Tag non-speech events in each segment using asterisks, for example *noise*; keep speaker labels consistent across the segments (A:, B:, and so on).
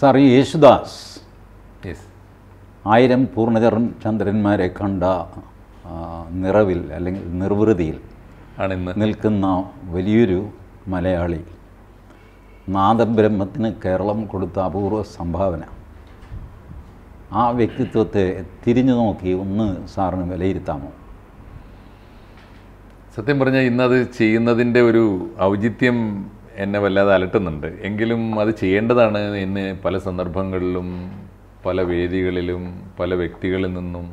A: sir ഈ യേശുദാസ് ആയിരം പൂർണ്ണചർ ചന്ദ്രന്മാരെ കണ്ട നിറവിൽ അല്ലെങ്കിൽ നിർവൃതിയിൽ ആണെന്ന് നിൽക്കുന്ന വലിയൊരു മലയാളി നാദബ്രഹ്മത്തിന് കേരളം കൊടുത്ത അപൂർവ സംഭാവന ആ വ്യക്തിത്വത്തെ തിരിഞ്ഞു നോക്കി ഒന്ന്
B: സാറിന് വിലയിരുത്താമോ സത്യം പറഞ്ഞാൽ ഇന്നത് ചെയ്യുന്നതിൻ്റെ ഒരു ഔചിത്യം എന്നെ വല്ലാതെ അലട്ടുന്നുണ്ട് എങ്കിലും അത് ചെയ്യേണ്ടതാണ് എന്നെ പല സന്ദർഭങ്ങളിലും പല വേദികളിലും പല വ്യക്തികളിൽ നിന്നും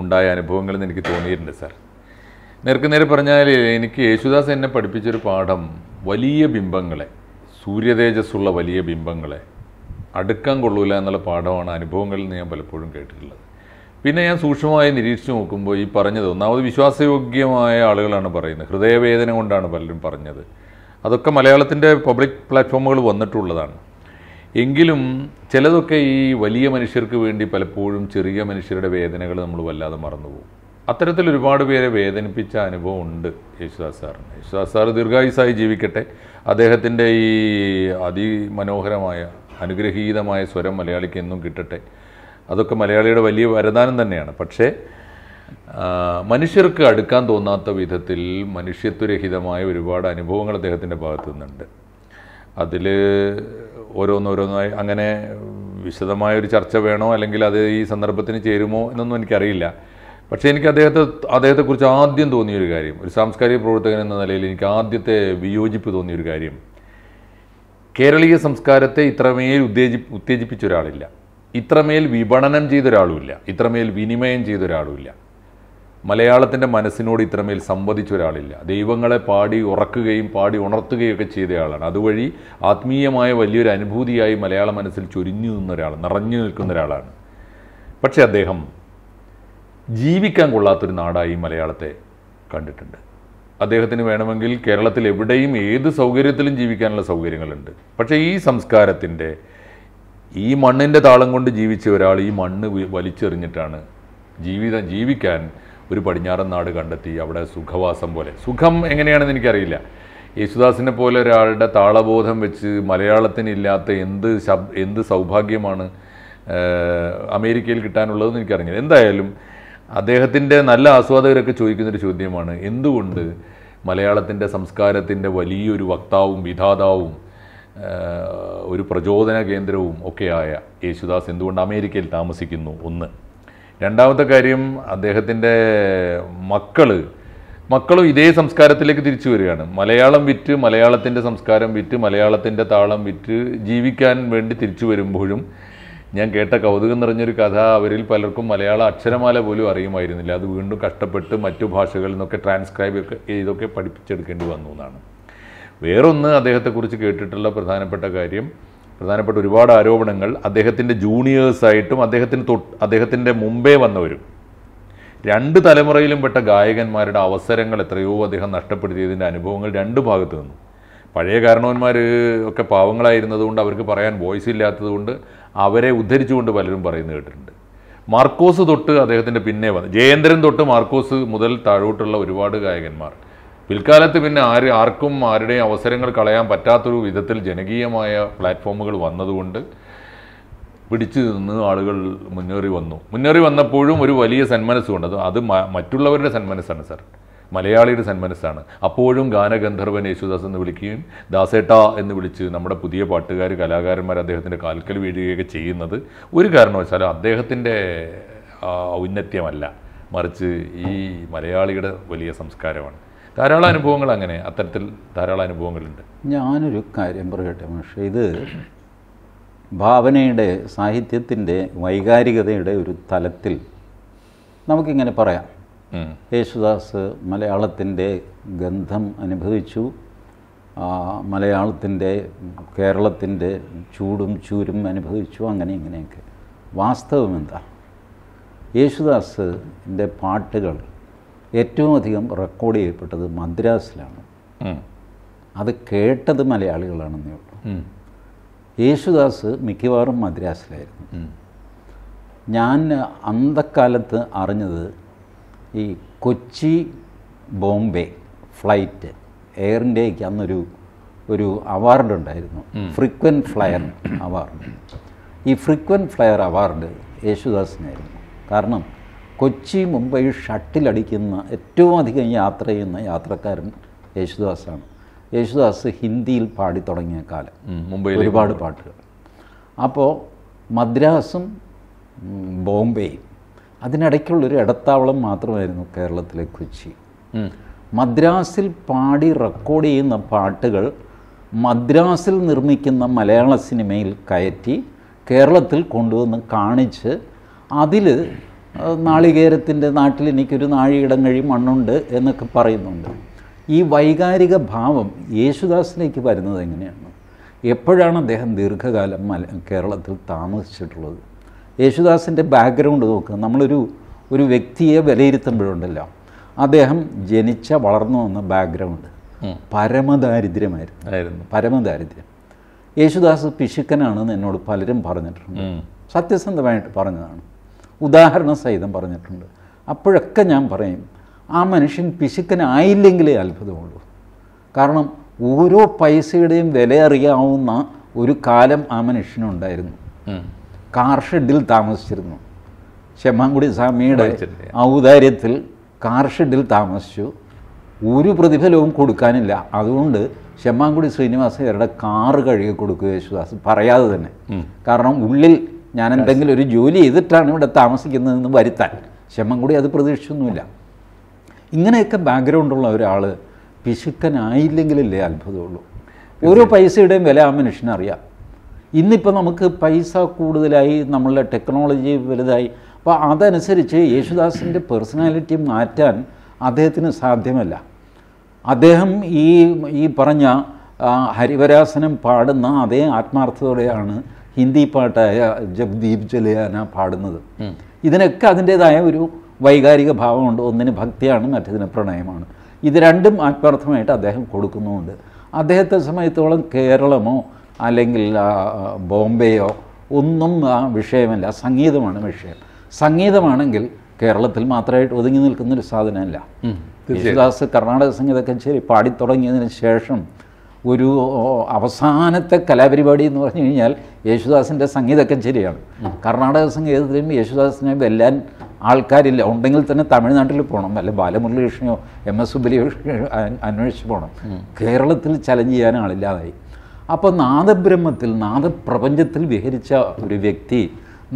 B: ഉണ്ടായ അനുഭവങ്ങളിൽ നിന്ന് എനിക്ക് തോന്നിയിട്ടുണ്ട് സാർ നേർക്കുനേരെ പറഞ്ഞാൽ എനിക്ക് യേശുദാസ് എന്നെ പഠിപ്പിച്ചൊരു പാഠം വലിയ ബിംബങ്ങളെ സൂര്യതേജസ്സുള്ള വലിയ ബിംബങ്ങളെ അടുക്കാൻ കൊള്ളൂല എന്നുള്ള പാഠമാണ് അനുഭവങ്ങളിൽ നിന്ന് ഞാൻ പലപ്പോഴും കേട്ടിട്ടുള്ളത് പിന്നെ ഞാൻ സൂക്ഷ്മമായി നിരീക്ഷിച്ചു നോക്കുമ്പോൾ ഈ പറഞ്ഞത് ഒന്നാമത് വിശ്വാസയോഗ്യമായ ആളുകളാണ് പറയുന്നത് ഹൃദയവേദന കൊണ്ടാണ് പലരും പറഞ്ഞത് അതൊക്കെ മലയാളത്തിൻ്റെ പബ്ലിക് പ്ലാറ്റ്ഫോമുകൾ വന്നിട്ടുള്ളതാണ് എങ്കിലും ചിലതൊക്കെ ഈ വലിയ മനുഷ്യർക്ക് വേണ്ടി പലപ്പോഴും ചെറിയ മനുഷ്യരുടെ വേദനകൾ നമ്മൾ വല്ലാതെ മറന്നുപോകും അത്തരത്തിൽ ഒരുപാട് പേരെ വേദനിപ്പിച്ച അനുഭവം ഉണ്ട് യേശുദാസ് സാറിന് യേശുദാസ് സാർ ദീർഘായുസായി ജീവിക്കട്ടെ അദ്ദേഹത്തിൻ്റെ ഈ അതിമനോഹരമായ അനുഗ്രഹീതമായ സ്വരം മലയാളിക്ക് എന്നും കിട്ടട്ടെ അതൊക്കെ മലയാളിയുടെ വലിയ വരദാനം തന്നെയാണ് പക്ഷേ മനുഷ്യർക്ക് അടുക്കാൻ തോന്നാത്ത വിധത്തിൽ മനുഷ്യത്വരഹിതമായ ഒരുപാട് അനുഭവങ്ങൾ അദ്ദേഹത്തിൻ്റെ ഭാഗത്തു നിന്നുണ്ട് അതിൽ ഓരോന്നോരോന്നായി അങ്ങനെ വിശദമായ ഒരു ചർച്ച വേണോ അല്ലെങ്കിൽ അത് ഈ സന്ദർഭത്തിന് ചേരുമോ എന്നൊന്നും എനിക്കറിയില്ല പക്ഷേ എനിക്ക് അദ്ദേഹത്തെ അദ്ദേഹത്തെക്കുറിച്ച് ആദ്യം തോന്നിയൊരു കാര്യം ഒരു സാംസ്കാരിക പ്രവർത്തകൻ എന്ന നിലയിൽ എനിക്ക് ആദ്യത്തെ വിയോജിപ്പ് തോന്നിയൊരു കാര്യം കേരളീയ സംസ്കാരത്തെ ഇത്രമേൽ ഉത്തേജി ഉത്തേജിപ്പിച്ച ഒരാളില്ല ഇത്രമേൽ വിപണനം ചെയ്ത ഒരാളുമില്ല ഇത്രമേൽ വിനിമയം ചെയ്ത ഒരാളുമില്ല മലയാളത്തിൻ്റെ മനസ്സിനോട് ഇത്രമേൽ സംവദിച്ച ഒരാളില്ല ദൈവങ്ങളെ പാടി ഉറക്കുകയും പാടി ഉണർത്തുകയൊക്കെ ചെയ്തയാളാണ് അതുവഴി ആത്മീയമായ വലിയൊരു അനുഭൂതിയായി മലയാള മനസ്സിൽ ചൊരിഞ്ഞു നിന്ന ഒരാൾ നിറഞ്ഞു നിൽക്കുന്ന ഒരാളാണ് പക്ഷേ അദ്ദേഹം ജീവിക്കാൻ കൊള്ളാത്തൊരു നാടായി മലയാളത്തെ കണ്ടിട്ടുണ്ട് അദ്ദേഹത്തിന് വേണമെങ്കിൽ കേരളത്തിൽ എവിടെയും ഏത് സൗകര്യത്തിലും ജീവിക്കാനുള്ള സൗകര്യങ്ങളുണ്ട് പക്ഷേ ഈ സംസ്കാരത്തിൻ്റെ ഈ മണ്ണിൻ്റെ താളം കൊണ്ട് ജീവിച്ച ഒരാൾ ഈ മണ്ണ് വലിച്ചെറിഞ്ഞിട്ടാണ് ജീവിതം ജീവിക്കാൻ ഒരു പടിഞ്ഞാറൻ നാട് കണ്ടെത്തി അവിടെ സുഖവാസം പോലെ സുഖം എങ്ങനെയാണെന്ന് എനിക്കറിയില്ല യേശുദാസിനെ പോലെ ഒരാളുടെ താളബോധം വെച്ച് മലയാളത്തിനില്ലാത്ത എന്ത് ശബ് എന്ത് സൗഭാഗ്യമാണ് അമേരിക്കയിൽ കിട്ടാനുള്ളതെന്ന് എനിക്കറിഞ്ഞില്ല എന്തായാലും അദ്ദേഹത്തിൻ്റെ നല്ല ആസ്വാദകരൊക്കെ ചോദിക്കുന്നൊരു ചോദ്യമാണ് എന്തുകൊണ്ട് മലയാളത്തിൻ്റെ സംസ്കാരത്തിൻ്റെ വലിയൊരു വക്താവും വിധാതാവും ഒരു പ്രചോദന കേന്ദ്രവും ഒക്കെയായ യേശുദാസ് എന്തുകൊണ്ട് അമേരിക്കയിൽ താമസിക്കുന്നു ഒന്ന് രണ്ടാമത്തെ കാര്യം അദ്ദേഹത്തിൻ്റെ മക്കൾ മക്കളും ഇതേ സംസ്കാരത്തിലേക്ക് തിരിച്ചു വരികയാണ് മലയാളം വിറ്റ് മലയാളത്തിൻ്റെ സംസ്കാരം വിറ്റ് മലയാളത്തിൻ്റെ താളം വിറ്റ് ജീവിക്കാൻ വേണ്ടി തിരിച്ചു വരുമ്പോഴും ഞാൻ കേട്ട കൗതുകം നിറഞ്ഞൊരു കഥ അവരിൽ പലർക്കും മലയാള അക്ഷരമാല പോലും അറിയുമായിരുന്നില്ല അത് വീണ്ടും കഷ്ടപ്പെട്ട് മറ്റു ഭാഷകളിൽ നിന്നൊക്കെ ട്രാൻസ്ക്രൈബ് ഒക്കെ പഠിപ്പിച്ചെടുക്കേണ്ടി വന്നു എന്നാണ് വേറൊന്ന് അദ്ദേഹത്തെക്കുറിച്ച് കേട്ടിട്ടുള്ള പ്രധാനപ്പെട്ട കാര്യം പ്രധാനപ്പെട്ട ഒരുപാട് ആരോപണങ്ങൾ അദ്ദേഹത്തിൻ്റെ ജൂനിയേഴ്സായിട്ടും അദ്ദേഹത്തിന് തൊട്ട് അദ്ദേഹത്തിൻ്റെ മുമ്പേ വന്നവരും രണ്ട് തലമുറയിലും പെട്ട ഗായകന്മാരുടെ അവസരങ്ങൾ എത്രയോ അദ്ദേഹം നഷ്ടപ്പെടുത്തിയതിൻ്റെ അനുഭവങ്ങൾ രണ്ട് ഭാഗത്തു നിന്നും പഴയ കാരണവന്മാർ ഒക്കെ പാവങ്ങളായിരുന്നതുകൊണ്ട് അവർക്ക് പറയാൻ വോയിസ് ഇല്ലാത്തതുകൊണ്ട് അവരെ ഉദ്ധരിച്ചുകൊണ്ട് പലരും പറയുന്നത് കേട്ടിട്ടുണ്ട് മാർക്കോസ് തൊട്ട് അദ്ദേഹത്തിൻ്റെ പിന്നെ വന്നു ജയേന്ദ്രൻ തൊട്ട് മാർക്കോസ് മുതൽ താഴോട്ടുള്ള ഒരുപാട് ഗായകന്മാർ പിൽക്കാലത്ത് പിന്നെ ആര് ആർക്കും ആരുടെയും അവസരങ്ങൾ കളയാൻ പറ്റാത്തൊരു വിധത്തിൽ ജനകീയമായ പ്ലാറ്റ്ഫോമുകൾ വന്നതുകൊണ്ട് പിടിച്ചു നിന്ന് ആളുകൾ മുന്നേറി വന്നു മുന്നേറി വന്നപ്പോഴും ഒരു വലിയ സന്മനസ്സുണ്ട് അത് അത് മറ്റുള്ളവരുടെ സന്മനസ്സാണ് സാർ മലയാളിയുടെ സന്മനസ്സാണ് അപ്പോഴും ഗാനഗന്ധർവൻ യേശുദാസ് എന്ന് വിളിക്കുകയും ദാസേട്ട എന്ന് വിളിച്ച് നമ്മുടെ പുതിയ പാട്ടുകാർ കലാകാരന്മാർ അദ്ദേഹത്തിൻ്റെ കാൽക്കൽ വീഴുകയൊക്കെ ചെയ്യുന്നത് ഒരു കാരണവശാലും അദ്ദേഹത്തിൻ്റെ ഔന്നത്യമല്ല മറിച്ച് ഈ മലയാളിയുടെ വലിയ സംസ്കാരമാണ് ധാരാളം അനുഭവങ്ങൾ അങ്ങനെ അത്തരത്തിൽ ധാരാളം അനുഭവങ്ങളുണ്ട്
A: ഞാനൊരു കാര്യം പറയട്ടെ പക്ഷേ ഇത് ഭാവനയുടെ സാഹിത്യത്തിൻ്റെ വൈകാരികതയുടെ ഒരു തലത്തിൽ നമുക്കിങ്ങനെ പറയാം യേശുദാസ് മലയാളത്തിൻ്റെ ഗന്ധം അനുഭവിച്ചു മലയാളത്തിൻ്റെ കേരളത്തിൻ്റെ ചൂടും ചൂരും അനുഭവിച്ചു അങ്ങനെ ഇങ്ങനെയൊക്കെ വാസ്തവം എന്താ യേശുദാസിൻ്റെ പാട്ടുകൾ ഏറ്റവും അധികം റെക്കോർഡ് ചെയ്യപ്പെട്ടത് മദ്രാസിലാണ് അത് കേട്ടത് മലയാളികളാണെന്നേ ഉള്ളൂ യേശുദാസ് മിക്കവാറും മദ്രാസിലായിരുന്നു ഞാൻ അന്തക്കാലത്ത് അറിഞ്ഞത് ഈ കൊച്ചി ബോംബെ ഫ്ലൈറ്റ് എയർ ഇന്ത്യക്ക് അന്നൊരു ഒരു ഉണ്ടായിരുന്നു ഫ്രീക്വൻറ്റ് ഫ്ലയർ അവാർഡ് ഈ ഫ്രീക്വൻറ്റ് ഫ്ലയർ അവാർഡ് യേശുദാസിനായിരുന്നു കാരണം കൊച്ചി മുംബൈ ഷട്ടിലടിക്കുന്ന ഏറ്റവും അധികം യാത്ര ചെയ്യുന്ന യാത്രക്കാരൻ യേശുദാസാണ് യേശുദാസ് ഹിന്ദിയിൽ പാടി തുടങ്ങിയ കാലം മുംബൈ ഒരുപാട് പാട്ടുകൾ അപ്പോൾ മദ്രാസും ബോംബെയും അതിനിടയ്ക്കുള്ളൊരു ഇടത്താവളം മാത്രമായിരുന്നു കേരളത്തിലെ കൊച്ചി മദ്രാസിൽ പാടി റെക്കോർഡ് ചെയ്യുന്ന പാട്ടുകൾ മദ്രാസിൽ നിർമ്മിക്കുന്ന മലയാള സിനിമയിൽ കയറ്റി കേരളത്തിൽ കൊണ്ടുവന്ന് കാണിച്ച് അതിൽ നാളികേരത്തിൻ്റെ നാട്ടിൽ എനിക്കൊരു നാഴിയിടം കഴി മണ്ണുണ്ട് എന്നൊക്കെ പറയുന്നുണ്ട് ഈ വൈകാരിക ഭാവം യേശുദാസിലേക്ക് വരുന്നത് എങ്ങനെയാണ് എപ്പോഴാണ് അദ്ദേഹം ദീർഘകാലം മല കേരളത്തിൽ താമസിച്ചിട്ടുള്ളത് യേശുദാസിൻ്റെ ബാക്ക്ഗ്രൗണ്ട് നോക്കുക നമ്മളൊരു ഒരു വ്യക്തിയെ വിലയിരുത്തുമ്പോഴുണ്ടല്ലോ അദ്ദേഹം ജനിച്ച വളർന്നു വന്ന ബാക്ക്ഗ്രൗണ്ട് പരമദാരിദ്ര്യമായിരുന്നു ആയിരുന്നു പരമദാരിദ്ര്യം യേശുദാസ് പിശുക്കനാണെന്ന് എന്നോട് പലരും പറഞ്ഞിട്ടുണ്ട് സത്യസന്ധമായിട്ട് പറഞ്ഞതാണ് ഉദാഹരണ സഹിതം പറഞ്ഞിട്ടുണ്ട് അപ്പോഴൊക്കെ ഞാൻ പറയും ആ മനുഷ്യൻ പിശുക്കനായില്ലെങ്കിലേ അത്ഭുതമുള്ളൂ കാരണം ഓരോ പൈസയുടെയും വില അറിയാവുന്ന ഒരു കാലം ആ മനുഷ്യനുണ്ടായിരുന്നു കാർഷെഡിൽ താമസിച്ചിരുന്നു ഷെമ്മാങ്കുടി സ്വാമിയുടെ ഔദാര്യത്തിൽ കാർഷെഡിൽ താമസിച്ചു ഒരു പ്രതിഫലവും കൊടുക്കാനില്ല അതുകൊണ്ട് ഷെമ്മാങ്കുടി ഇവരുടെ കാറ് കഴുകി കൊടുക്കുക യേശുദാസ് പറയാതെ തന്നെ കാരണം ഉള്ളിൽ ഞാൻ എന്തെങ്കിലും ഒരു ജോലി ചെയ്തിട്ടാണ് ഇവിടെ താമസിക്കുന്നതെന്ന് വരുത്താൻ ക്ഷമം കൂടി അത് പ്രതീക്ഷിച്ചൊന്നുമില്ല ഇങ്ങനെയൊക്കെ ഉള്ള ഒരാൾ പിശുക്കനായില്ലെങ്കിലല്ലേ അത്ഭുതമുള്ളൂ ഓരോ പൈസയുടെയും വില ആ മനുഷ്യനറിയാം ഇന്നിപ്പോൾ നമുക്ക് പൈസ കൂടുതലായി നമ്മളുടെ ടെക്നോളജി വലുതായി അപ്പോൾ അതനുസരിച്ച് യേശുദാസിൻ്റെ പേഴ്സണാലിറ്റി മാറ്റാൻ അദ്ദേഹത്തിന് സാധ്യമല്ല അദ്ദേഹം ഈ ഈ പറഞ്ഞ ഹരിവരാസനം പാടുന്ന അതേ ആത്മാർത്ഥതയോടെയാണ് ഹിന്ദി പാട്ടായ ദീപ് ജലയാന പാടുന്നത് ഇതിനൊക്കെ അതിൻ്റേതായ ഒരു വൈകാരിക ഭാവമുണ്ട് ഒന്നിന് ഭക്തിയാണ് മറ്റതിന് പ്രണയമാണ് ഇത് രണ്ടും ആത്മാർത്ഥമായിട്ട് അദ്ദേഹം കൊടുക്കുന്നുമുണ്ട് അദ്ദേഹത്തെ സമയത്തോളം കേരളമോ അല്ലെങ്കിൽ ബോംബെയോ ഒന്നും ആ വിഷയമല്ല സംഗീതമാണ് വിഷയം സംഗീതമാണെങ്കിൽ കേരളത്തിൽ മാത്രമായിട്ട് ഒതുങ്ങി നിൽക്കുന്നൊരു സാധനമല്ല യേശുദാസ് കർണാടക സംഗീത കച്ചേരി പാടിത്തുടങ്ങിയതിന് ശേഷം ഒരു അവസാനത്തെ കലാപരിപാടി എന്ന് പറഞ്ഞു കഴിഞ്ഞാൽ യേശുദാസിൻ്റെ സംഗീതമൊക്കെ ശരിയാണ് കർണാടക സംഗീതത്തിലും യേശുദാസിനെ വെല്ലാൻ ആൾക്കാരില്ല ഉണ്ടെങ്കിൽ തന്നെ തമിഴ്നാട്ടിൽ പോകണം അല്ലെ ബാലമുരളികൃഷ്ണയോ എം എസ് സുബലികൃഷ്ണയോ അന്വേഷിച്ച് പോകണം കേരളത്തിൽ ചലഞ്ച് ചെയ്യാൻ ആളില്ലാതായി അപ്പോൾ നാദബ്രഹ്മത്തിൽ നാദപ്രപഞ്ചത്തിൽ വിഹരിച്ച ഒരു വ്യക്തി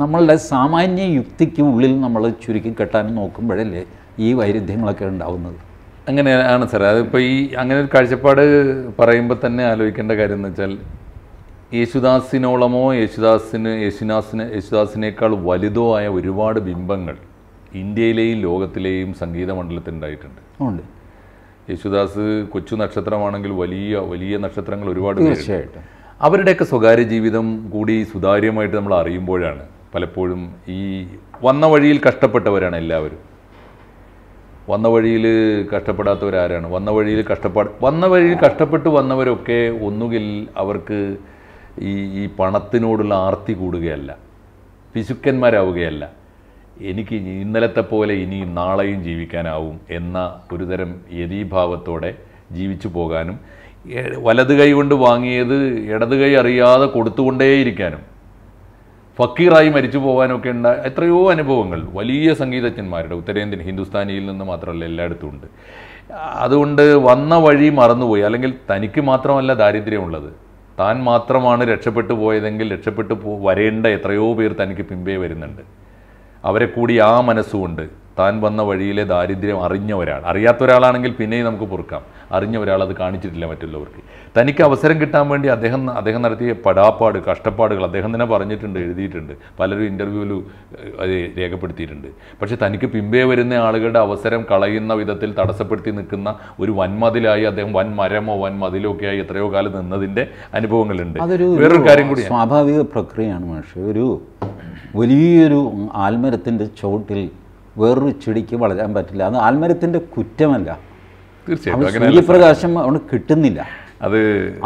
A: നമ്മളുടെ സാമാന്യ യുക്തിക്ക് ഉള്ളിൽ നമ്മൾ ചുരുക്കി കെട്ടാൻ നോക്കുമ്പോഴല്ലേ ഈ വൈരുദ്ധ്യങ്ങളൊക്കെ
B: ഉണ്ടാവുന്നത് അങ്ങനെയാണ് സാർ അതിപ്പോൾ ഈ അങ്ങനെ ഒരു കാഴ്ചപ്പാട് പറയുമ്പോൾ തന്നെ ആലോചിക്കേണ്ട കാര്യം എന്ന് വെച്ചാൽ യേശുദാസിനോളമോ യേശുദാസിന് യേശുദാസിന് യേശുദാസിനേക്കാൾ വലുതോ ആയ ഒരുപാട് ബിംബങ്ങൾ ഇന്ത്യയിലെയും ലോകത്തിലെയും സംഗീത ഉണ്ടായിട്ടുണ്ട് ഉണ്ട് യേശുദാസ് കൊച്ചു നക്ഷത്രമാണെങ്കിൽ വലിയ വലിയ നക്ഷത്രങ്ങൾ ഒരുപാട് തീർച്ചയായിട്ടും അവരുടെയൊക്കെ സ്വകാര്യ ജീവിതം കൂടി സുതാര്യമായിട്ട് നമ്മൾ അറിയുമ്പോഴാണ് പലപ്പോഴും ഈ വന്ന വഴിയിൽ കഷ്ടപ്പെട്ടവരാണ് എല്ലാവരും വന്ന വഴിയിൽ കഷ്ടപ്പെടാത്തവരാരാണ് വന്ന വഴിയിൽ കഷ്ടപ്പാട് വന്ന വഴിയിൽ കഷ്ടപ്പെട്ട് വന്നവരൊക്കെ ഒന്നുകിൽ അവർക്ക് ഈ ഈ പണത്തിനോടുള്ള ആർത്തി കൂടുകയല്ല പിശുക്കന്മാരാവുകയല്ല എനിക്ക് ഇന്നലത്തെ പോലെ ഇനി നാളെയും ജീവിക്കാനാവും എന്ന ഒരുതരം യതീഭാവത്തോടെ ജീവിച്ചു പോകാനും വലത് കൈ കൊണ്ട് വാങ്ങിയത് ഇടത് കൈ അറിയാതെ കൊടുത്തുകൊണ്ടേയിരിക്കാനും ഫക്കീറായി മരിച്ചു പോകാനൊക്കെ ഉണ്ട എത്രയോ അനുഭവങ്ങൾ വലിയ സംഗീതജ്ഞന്മാരുടെ ഉത്തരേന്ത്യൻ ഹിന്ദുസ്ഥാനിയിൽ നിന്ന് മാത്രമല്ല എല്ലായിടത്തും ഉണ്ട് അതുകൊണ്ട് വന്ന വഴി മറന്നുപോയി അല്ലെങ്കിൽ തനിക്ക് മാത്രമല്ല ദാരിദ്ര്യമുള്ളത് താൻ മാത്രമാണ് രക്ഷപ്പെട്ടു പോയതെങ്കിൽ രക്ഷപ്പെട്ടു പോ വരേണ്ട എത്രയോ പേർ തനിക്ക് പിമ്പേ വരുന്നുണ്ട് അവരെ കൂടി ആ മനസ്സുകൊണ്ട് താൻ വന്ന വഴിയിലെ ദാരിദ്ര്യം അറിഞ്ഞ ഒരാൾ അറിയാത്ത ഒരാളാണെങ്കിൽ പിന്നെയും നമുക്ക് പൊറുക്കാം അറിഞ്ഞ ഒരാൾ അത് കാണിച്ചിട്ടില്ല മറ്റുള്ളവർക്ക് തനിക്ക് അവസരം കിട്ടാൻ വേണ്ടി അദ്ദേഹം അദ്ദേഹം നടത്തിയ പടാപ്പാട് കഷ്ടപ്പാടുകൾ അദ്ദേഹം തന്നെ പറഞ്ഞിട്ടുണ്ട് എഴുതിയിട്ടുണ്ട് പലരും ഇൻ്റർവ്യൂവിൽ രേഖപ്പെടുത്തിയിട്ടുണ്ട് പക്ഷേ തനിക്ക് പിമ്പേ വരുന്ന ആളുകളുടെ അവസരം കളയുന്ന വിധത്തിൽ തടസ്സപ്പെടുത്തി നിൽക്കുന്ന ഒരു വൻമതിലായി അദ്ദേഹം വൻ മരമോ വൻ മതിലോ ഒക്കെ ആയി എത്രയോ കാലം നിന്നതിൻ്റെ അനുഭവങ്ങളുണ്ട് വേറൊരു കാര്യം കൂടി
A: സ്വാഭാവിക പ്രക്രിയയാണ് മനുഷ്യ ഒരു വലിയൊരു ആൽമരത്തിൻ്റെ ചോട്ടിൽ വേറൊരു ചെടിക്ക് വളരാൻ പറ്റില്ല അത് ആൽമരത്തിൻ്റെ കുറ്റമല്ല
B: തീർച്ചയായിട്ടും സൂര്യപ്രകാശം
A: അവന് കിട്ടുന്നില്ല അത്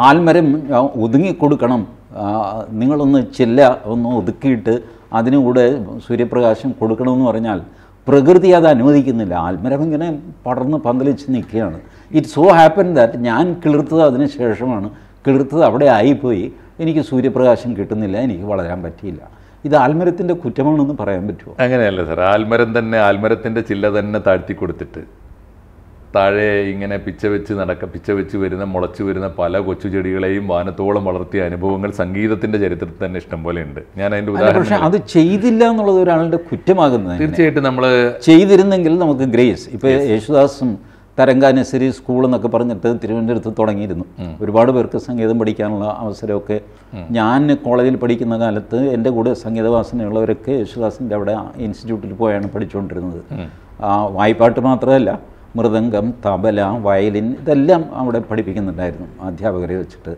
A: ആൽമരം ഒതുങ്ങിക്കൊടുക്കണം നിങ്ങളൊന്ന് ചെല്ല ഒന്ന് ഒതുക്കിയിട്ട് അതിനുകൂടെ സൂര്യപ്രകാശം കൊടുക്കണമെന്ന് പറഞ്ഞാൽ പ്രകൃതി അത് അനുവദിക്കുന്നില്ല ആൽമരം ഇങ്ങനെ പടർന്ന് പന്തലിച്ച് നിൽക്കുകയാണ് ഇറ്റ് സോ ഹാപ്പൻ ദാറ്റ് ഞാൻ കിളിർത്തത് അതിന് ശേഷമാണ് കിളിർത്തത് അവിടെ ആയിപ്പോയി എനിക്ക് സൂര്യപ്രകാശം കിട്ടുന്നില്ല എനിക്ക് വളരാൻ പറ്റിയില്ല ഇത് ആൽമരത്തിൻ്റെ കുറ്റമാണെന്ന് പറയാൻ പറ്റുമോ
B: അങ്ങനെയല്ല സാർ ആൽമരം തന്നെ ആൽമരത്തിൻ്റെ ചില്ല തന്നെ താഴ്ത്തി കൊടുത്തിട്ട് താഴെ ഇങ്ങനെ പിച്ച വെച്ച് നടക്ക പിച്ച വെച്ച് വരുന്ന മുളച്ചു വരുന്ന പല കൊച്ചു ചെടികളെയും വാനത്തോളം വളർത്തിയ അനുഭവങ്ങൾ സംഗീതത്തിന്റെ ചരിത്രത്തിൽ തന്നെ ഇഷ്ടംപോലെ ഉണ്ട് ഞാൻ അതിന്റെ ഉദാഹരണം
A: അത് ചെയ്തില്ല എന്നുള്ളത് ഒരാളുടെ കുറ്റമാകുന്നത് തീർച്ചയായിട്ടും നമ്മൾ ചെയ്തിരുന്നെങ്കിൽ നമുക്ക് ഗ്രേസ് ഇപ്പൊ യേശുദാസും തരംഗാനശ്ശേരി സ്കൂൾ എന്നൊക്കെ പറഞ്ഞിട്ട് തിരുവനന്തപുരത്ത് തുടങ്ങിയിരുന്നു ഒരുപാട് പേർക്ക് സംഗീതം പഠിക്കാനുള്ള അവസരമൊക്കെ ഞാൻ കോളേജിൽ പഠിക്കുന്ന കാലത്ത് എൻ്റെ കൂടെ സംഗീതവാസനയുള്ളവരൊക്കെ യേശുദാസിൻ്റെ അവിടെ ഇൻസ്റ്റിറ്റ്യൂട്ടിൽ പോയാണ് പഠിച്ചുകൊണ്ടിരുന്നത് വായ്പാട്ട് മാത്രമല്ല മൃദംഗം തബല വയലിൻ ഇതെല്ലാം അവിടെ പഠിപ്പിക്കുന്നുണ്ടായിരുന്നു അധ്യാപകരെ വെച്ചിട്ട്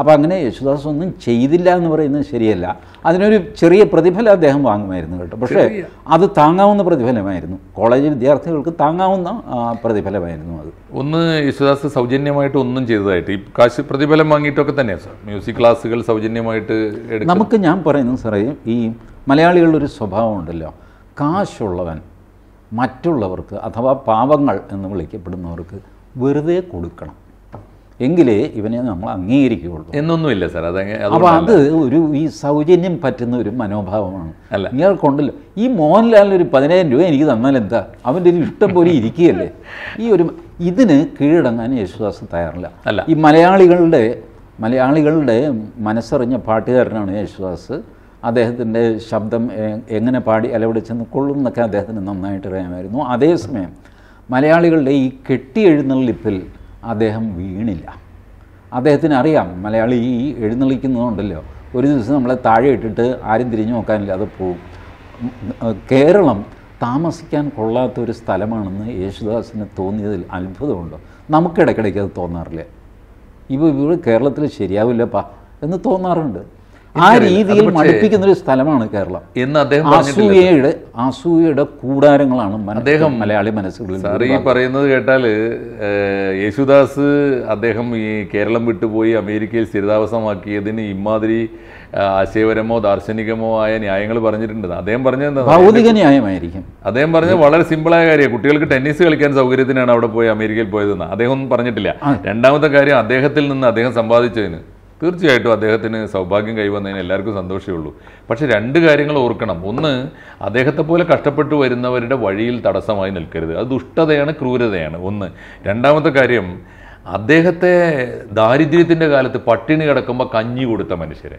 A: അപ്പോൾ അങ്ങനെ യേശുദാസ് ഒന്നും ചെയ്തില്ല എന്ന് പറയുന്നത് ശരിയല്ല അതിനൊരു ചെറിയ പ്രതിഫലം അദ്ദേഹം വാങ്ങുമായിരുന്നു കേട്ടോ പക്ഷേ അത് താങ്ങാവുന്ന പ്രതിഫലമായിരുന്നു കോളേജ് വിദ്യാർത്ഥികൾക്ക് താങ്ങാവുന്ന പ്രതിഫലമായിരുന്നു അത്
B: ഒന്ന് യേശുദാസ് സൗജന്യമായിട്ട് ഒന്നും ചെയ്തതായിട്ട് ഈ കാശ് പ്രതിഫലം വാങ്ങിയിട്ടൊക്കെ തന്നെയാണ് സാർ മ്യൂസിക് ക്ലാസ്സുകൾ സൗജന്യമായിട്ട് നമുക്ക്
A: ഞാൻ പറയുന്നത് സാറേ ഈ മലയാളികളുടെ ഒരു സ്വഭാവം ഉണ്ടല്ലോ കാശുള്ളവൻ മറ്റുള്ളവർക്ക് അഥവാ പാവങ്ങൾ എന്ന് വിളിക്കപ്പെടുന്നവർക്ക് വെറുതെ കൊടുക്കണം എങ്കിലേ ഇവനെ നമ്മൾ അംഗീകരിക്കുകയുള്ളൂ
B: എന്നൊന്നുമില്ല സർ അത് അപ്പോൾ അത്
A: ഒരു ഈ സൗജന്യം പറ്റുന്ന ഒരു മനോഭാവമാണ് അല്ല കൊണ്ടില്ല ഈ മോഹൻലാലിന് ഒരു പതിനായിരം രൂപ എനിക്ക് തന്നാൽ എന്താ അവൻ്റെ ഒരു ഇഷ്ടം പോലെ ഇരിക്കുകയല്ലേ ഈ ഒരു ഇതിന് കീഴടങ്ങാൻ യേശുദാസ് തയ്യാറില്ല അല്ല ഈ മലയാളികളുടെ മലയാളികളുടെ മനസ്സറിഞ്ഞ പാട്ടുകാരനാണ് യേശുദാസ് അദ്ദേഹത്തിൻ്റെ ശബ്ദം എങ്ങനെ പാടി അലവിടിച്ചെന്ന് കൊള്ളും എന്നൊക്കെ അദ്ദേഹത്തിന് നന്നായിട്ട് അറിയാമായിരുന്നു അതേസമയം മലയാളികളുടെ ഈ കെട്ടിയെഴുന്നള്ളിപ്പിൽ അദ്ദേഹം വീണില്ല അദ്ദേഹത്തിന് അറിയാം മലയാളി ഈ എഴുന്നള്ളിക്കുന്നതുണ്ടല്ലോ ഒരു ദിവസം നമ്മളെ താഴെ ഇട്ടിട്ട് ആരും തിരിഞ്ഞു നോക്കാനില്ലാതെ പോവും കേരളം താമസിക്കാൻ കൊള്ളാത്ത ഒരു സ്ഥലമാണെന്ന് യേശുദാസിന് തോന്നിയതിൽ അത്ഭുതമുണ്ടോ നമുക്കിടയ്ക്കിടയ്ക്ക് അത് തോന്നാറില്ല ഇപ്പോൾ ഇവിടെ കേരളത്തിൽ ശരിയാവില്ലപ്പാ എന്ന് തോന്നാറുണ്ട് ആ രീതിയിൽ മടുപ്പിക്കുന്ന ഒരു സ്ഥലമാണ് കേരളം
B: എന്ന് അദ്ദേഹം അസൂയയുടെ
A: അസൂയയുടെ കൂടാരങ്ങളാണ് അദ്ദേഹം മലയാളി മനസ്സുകളിൽ സാർ ഈ
B: പറയുന്നത് കേട്ടാൽ യേശുദാസ് അദ്ദേഹം ഈ കേരളം വിട്ടുപോയി അമേരിക്കയിൽ സ്ഥിരതാവസമാക്കിയതിന് ഇമാതിരി ആശയപരമോ ദാർശനികമോ ആയ ന്യായങ്ങൾ പറഞ്ഞിട്ടുണ്ട് അദ്ദേഹം പറഞ്ഞത് ഭൗതിക ന്യായമായിരിക്കും അദ്ദേഹം പറഞ്ഞ വളരെ സിമ്പിളായ കാര്യം കുട്ടികൾക്ക് ടെന്നീസ് കളിക്കാൻ സൗകര്യത്തിനാണ് അവിടെ പോയി അമേരിക്കയിൽ പോയതെന്ന് അദ്ദേഹം ഒന്നും പറഞ്ഞിട്ടില്ല രണ്ടാമത്തെ കാര്യം അദ്ദേഹത്തിൽ നിന്ന് അദ്ദേഹം സമ്പാദിച്ചതിന് തീർച്ചയായിട്ടും അദ്ദേഹത്തിന് സൗഭാഗ്യം കൈവന്നതിന് എല്ലാവർക്കും സന്തോഷമേ ഉള്ളൂ പക്ഷേ രണ്ട് കാര്യങ്ങൾ ഓർക്കണം ഒന്ന് അദ്ദേഹത്തെ പോലെ കഷ്ടപ്പെട്ടു വരുന്നവരുടെ വഴിയിൽ തടസ്സമായി നിൽക്കരുത് അത് ദുഷ്ടതയാണ് ക്രൂരതയാണ് ഒന്ന് രണ്ടാമത്തെ കാര്യം അദ്ദേഹത്തെ ദാരിദ്ര്യത്തിൻ്റെ കാലത്ത് പട്ടിണി കിടക്കുമ്പോൾ കഞ്ഞി കൊടുത്ത മനുഷ്യരെ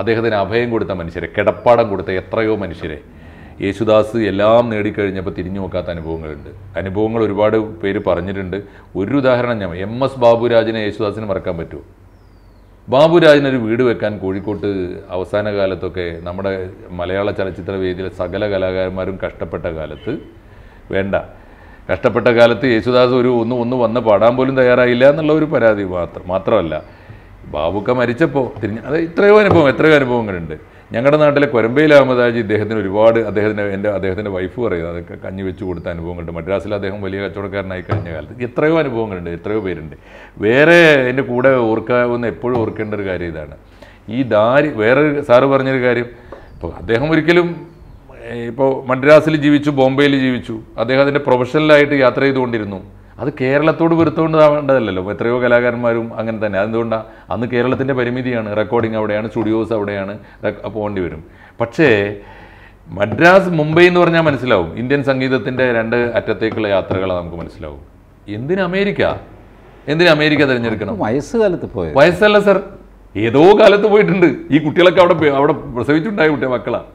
B: അദ്ദേഹത്തിന് അഭയം കൊടുത്ത മനുഷ്യരെ കിടപ്പാടം കൊടുത്ത എത്രയോ മനുഷ്യരെ യേശുദാസ് എല്ലാം നേടിക്കഴിഞ്ഞപ്പോൾ തിരിഞ്ഞു നോക്കാത്ത അനുഭവങ്ങളുണ്ട് അനുഭവങ്ങൾ ഒരുപാട് പേര് പറഞ്ഞിട്ടുണ്ട് ഒരു ഉദാഹരണം ഞാൻ എം എസ് ബാബുരാജിനെ യേശുദാസിന് മറക്കാൻ പറ്റുമോ ഒരു വീട് വെക്കാൻ കോഴിക്കോട്ട് അവസാന കാലത്തൊക്കെ നമ്മുടെ മലയാള ചലച്ചിത്ര വേദിയിലെ സകല കലാകാരന്മാരും കഷ്ടപ്പെട്ട കാലത്ത് വേണ്ട കഷ്ടപ്പെട്ട കാലത്ത് യേശുദാസ് ഒരു ഒന്ന് ഒന്ന് വന്ന് പാടാൻ പോലും തയ്യാറായില്ല എന്നുള്ള ഒരു പരാതി മാത്രം മാത്രമല്ല ബാബുക്ക മരിച്ചപ്പോൾ തിരിഞ്ഞ അത് ഇത്രയോ അനുഭവം എത്രയോ അനുഭവങ്ങളുണ്ട് ഞങ്ങളുടെ നാട്ടിലെ കൊരമ്പയിൽ അഹമ്മദാജി ഇദ്ദേഹത്തിന് ഒരുപാട് അദ്ദേഹത്തിന് എൻ്റെ അദ്ദേഹത്തിൻ്റെ വൈഫ് പറയുന്നത് അതൊക്കെ കഞ്ഞി വെച്ച് കൊടുത്ത അനുഭവങ്ങളുണ്ട് മദ്രാസിൽ അദ്ദേഹം വലിയ കച്ചവടക്കാരനായി കഴിഞ്ഞ കാലത്ത് എത്രയോ അനുഭവങ്ങളുണ്ട് എത്രയോ പേരുണ്ട് വേറെ എൻ്റെ കൂടെ ഓർക്കാവുന്ന എപ്പോഴും ഓർക്കേണ്ട ഒരു കാര്യം ഇതാണ് ഈ ദാരി വേറെ സാറ് പറഞ്ഞൊരു കാര്യം ഇപ്പോൾ അദ്ദേഹം ഒരിക്കലും ഇപ്പോൾ മദ്രാസിൽ ജീവിച്ചു ബോംബെയിൽ ജീവിച്ചു അദ്ദേഹം അതിൻ്റെ പ്രൊഫഷണലായിട്ട് യാത്ര ചെയ്തുകൊണ്ടിരുന്നു അത് കേരളത്തോട് ആവേണ്ടതല്ലോ എത്രയോ കലാകാരന്മാരും അങ്ങനെ തന്നെ അതെന്തുകൊണ്ടാണ് അന്ന് കേരളത്തിൻ്റെ പരിമിതിയാണ് റെക്കോർഡിംഗ് അവിടെയാണ് സ്റ്റുഡിയോസ് അവിടെയാണ് പോകേണ്ടി വരും പക്ഷേ മദ്രാസ് മുംബൈ എന്ന് പറഞ്ഞാൽ മനസ്സിലാവും ഇന്ത്യൻ സംഗീതത്തിൻ്റെ രണ്ട് അറ്റത്തേക്കുള്ള യാത്രകൾ നമുക്ക് മനസ്സിലാവും എന്തിന് അമേരിക്ക എന്തിനു അമേരിക്ക തിരഞ്ഞെടുക്കണം കാലത്ത് പോയത് വയസ്സല്ല സർ ഏതോ കാലത്ത് പോയിട്ടുണ്ട് ഈ കുട്ടികളൊക്കെ അവിടെ അവിടെ പ്രസവിച്ചിട്ടുണ്ടായ കുട്ടിയ മക്കളാണ്